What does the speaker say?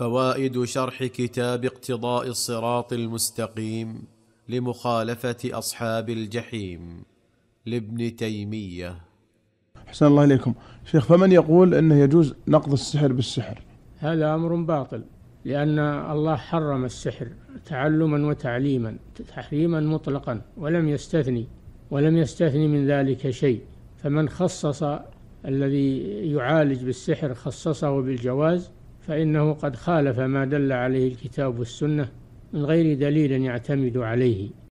فوائد شرح كتاب اقتضاء الصراط المستقيم لمخالفه اصحاب الجحيم لابن تيميه احسن الله اليكم شيخ فمن يقول انه يجوز نقض السحر بالسحر هذا امر باطل لان الله حرم السحر تعلما وتعليما تحريما مطلقا ولم يستثني ولم يستثني من ذلك شيء فمن خصص الذي يعالج بالسحر خصصه بالجواز فإنه قد خالف ما دل عليه الكتاب والسنة من غير دليل يعتمد عليه